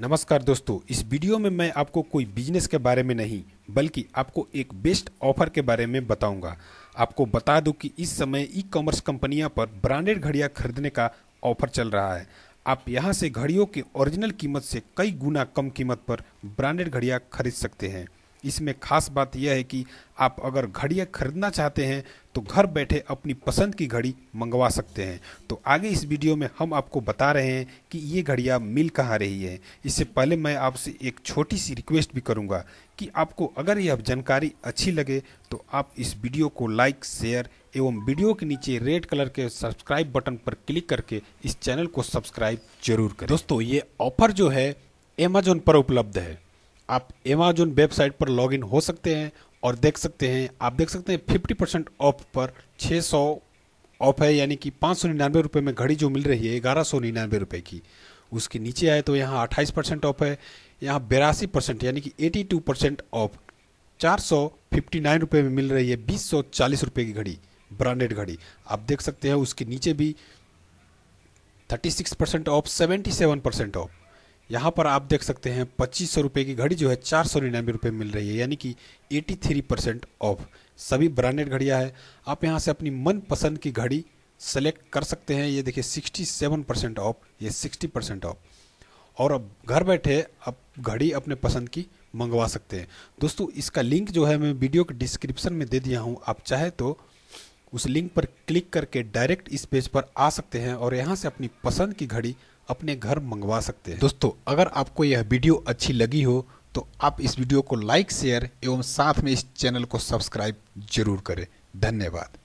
नमस्कार दोस्तों इस वीडियो में मैं आपको कोई बिजनेस के बारे में नहीं बल्कि आपको एक बेस्ट ऑफर के बारे में बताऊंगा आपको बता दूं कि इस समय ई कॉमर्स कंपनियां पर ब्रांडेड घड़ियां खरीदने का ऑफर चल रहा है आप यहां से घड़ियों के ओरिजिनल कीमत से कई गुना कम कीमत पर ब्रांडेड घड़ियां खरीद सकते हैं इसमें खास बात यह है कि आप अगर घड़ियाँ खरीदना चाहते हैं तो घर बैठे अपनी पसंद की घड़ी मंगवा सकते हैं तो आगे इस वीडियो में हम आपको बता रहे हैं कि ये घड़ियाँ मिल कहाँ रही है इससे पहले मैं आपसे एक छोटी सी रिक्वेस्ट भी करूँगा कि आपको अगर यह जानकारी अच्छी लगे तो आप इस वीडियो को लाइक शेयर एवं वीडियो के नीचे रेड कलर के सब्सक्राइब बटन पर क्लिक करके इस चैनल को सब्सक्राइब जरूर करें दोस्तों ये ऑफर जो है अमेजोन पर उपलब्ध है आप एमेजोन वेबसाइट पर लॉग हो सकते हैं और देख सकते हैं आप देख सकते हैं फिफ्टी परसेंट ऑफ पर छः सौ ऑफ है यानी कि पाँच सौ निन्यानवे रुपये में घड़ी जो मिल रही है ग्यारह सौ निन्यानवे रुपये की उसके नीचे आए तो यहाँ अट्ठाईस परसेंट ऑफ है यहाँ बेरासी परसेंट यानी कि एटी टू परसेंट ऑफ चार सौ फिफ्टी नाइन रुपये में मिल रही है बीस सौ चालीस रुपये की घड़ी ब्रांडेड घड़ी आप देख सकते हैं उसके नीचे भी thirty six percent off seventy seven percent off यहाँ पर आप देख सकते हैं पच्चीस सौ रुपये की घड़ी जो है चार सौ निन्यानवे रुपये मिल रही है यानी कि एटी थ्री परसेंट ऑफ सभी ब्रांडेड घड़ियाँ है आप यहाँ से अपनी मनपसंद की घड़ी सेलेक्ट कर सकते हैं ये देखिए सिक्सटी सेवन परसेंट ऑफ ये सिक्सटी परसेंट ऑफ और अब घर बैठे आप घड़ी अपने पसंद की मंगवा सकते हैं दोस्तों इसका लिंक जो है मैं वीडियो के डिस्क्रिप्शन में दे दिया हूँ आप चाहे तो उस लिंक पर क्लिक करके डायरेक्ट इस पेज पर आ सकते हैं और यहाँ से अपनी पसंद की घड़ी अपने घर मंगवा सकते हैं दोस्तों अगर आपको यह वीडियो अच्छी लगी हो तो आप इस वीडियो को लाइक शेयर एवं साथ में इस चैनल को सब्सक्राइब जरूर करें धन्यवाद